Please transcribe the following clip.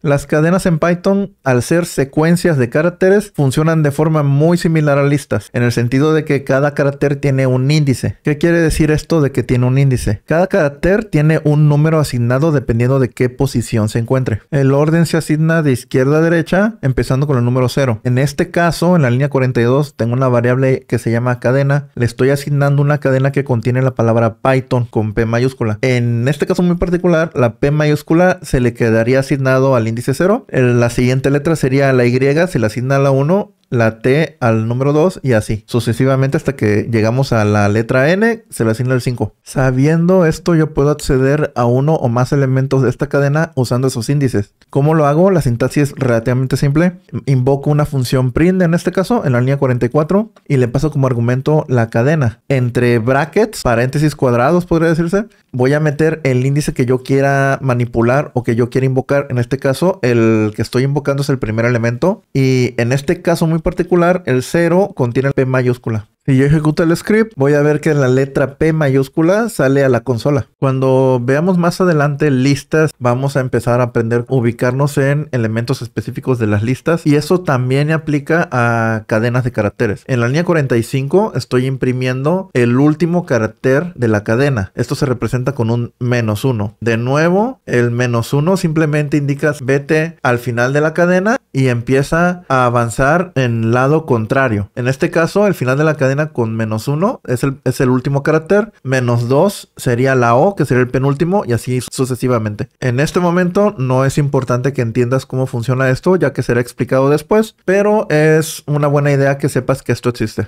Las cadenas en Python, al ser secuencias de caracteres, funcionan de forma muy similar a listas, en el sentido de que cada carácter tiene un índice. ¿Qué quiere decir esto de que tiene un índice? Cada carácter tiene un número asignado dependiendo de qué posición se encuentre. El orden se asigna de izquierda a derecha, empezando con el número 0. En este caso, en la línea 42, tengo una variable que se llama cadena. Le estoy asignando una cadena que contiene la palabra Python con P mayúscula. En este caso muy particular, la P mayúscula se le quedaría asignado al índice 0. La siguiente letra sería la Y, se le asigna la 1 la T al número 2 y así, sucesivamente hasta que llegamos a la letra N, se le asigna el 5. Sabiendo esto, yo puedo acceder a uno o más elementos de esta cadena usando esos índices. ¿Cómo lo hago? La sintaxis es relativamente simple. Invoco una función print en este caso, en la línea 44, y le paso como argumento la cadena. Entre brackets, paréntesis cuadrados podría decirse, voy a meter el índice que yo quiera manipular o que yo quiera invocar. En este caso, el que estoy invocando es el primer elemento. Y en este caso muy particular, el 0 contiene P mayúscula. Si yo ejecuto el script, voy a ver que la letra P mayúscula sale a la consola. Cuando veamos más adelante listas, vamos a empezar a aprender a ubicarnos en elementos específicos de las listas y eso también aplica a cadenas de caracteres. En la línea 45 estoy imprimiendo el último carácter de la cadena. Esto se representa con un menos uno. De nuevo, el menos uno simplemente indica vete al final de la cadena y empieza a avanzar en lado contrario. En este caso, el final de la cadena con menos uno es el, último carácter, menos 2 sería la O, que sería el penúltimo, y así sucesivamente. En este momento no es importante que entiendas cómo funciona esto, ya que será explicado después, pero es una buena idea que sepas que esto existe.